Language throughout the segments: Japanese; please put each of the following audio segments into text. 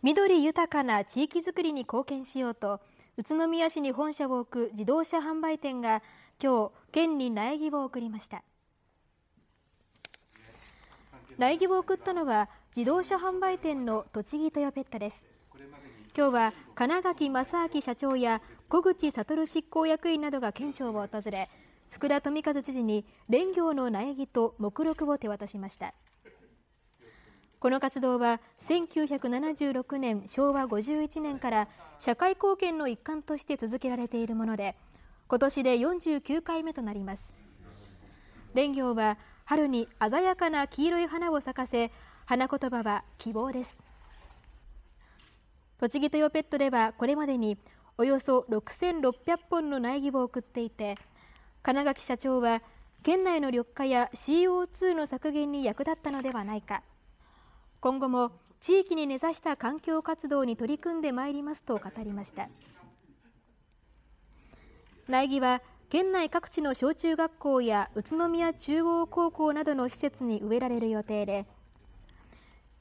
緑豊かな地域づくりに貢献しようと宇都宮市に本社を置く自動車販売店が今日県に苗木を贈りました苗木を贈ったのは自動車販売店の栃木トヨペットです今日は金垣正明社長や小口悟執行役員などが県庁を訪れ福田富和知事に連業の苗木と目録を手渡しましたこの活動は1976年昭和51年から社会貢献の一環として続けられているもので今年で49回目となります蓮行は春に鮮やかな黄色い花を咲かせ花言葉は希望です栃木トヨペットではこれまでにおよそ6600本の苗木を送っていて金垣社長は県内の緑化や CO2 の削減に役立ったのではないか今後も地域に根ざした環境活動に取り組んでまいりますと語りました苗木は県内各地の小中学校や宇都宮中央高校などの施設に植えられる予定で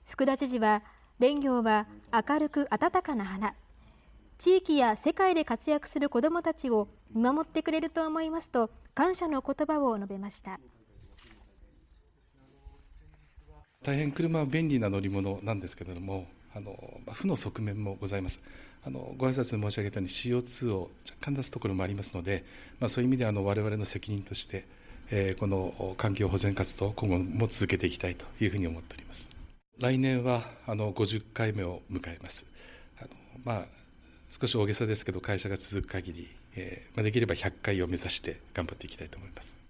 福田知事は蓮行は明るく温かな花地域や世界で活躍する子どもたちを見守ってくれると思いますと感謝の言葉を述べました。大変車は便利な乗り物なんですけれどもあの負の側面もございますあのご挨拶で申し上げたように CO2 を若干出すところもありますので、まあ、そういう意味であの我々の責任として、えー、この環境保全活動を今後も続けていきたいというふうに思っております来年はあの50回目を迎えますあの、まあ、少し大げさですけど会社が続く限り、えーまあ、できれば100回を目指して頑張っていきたいと思います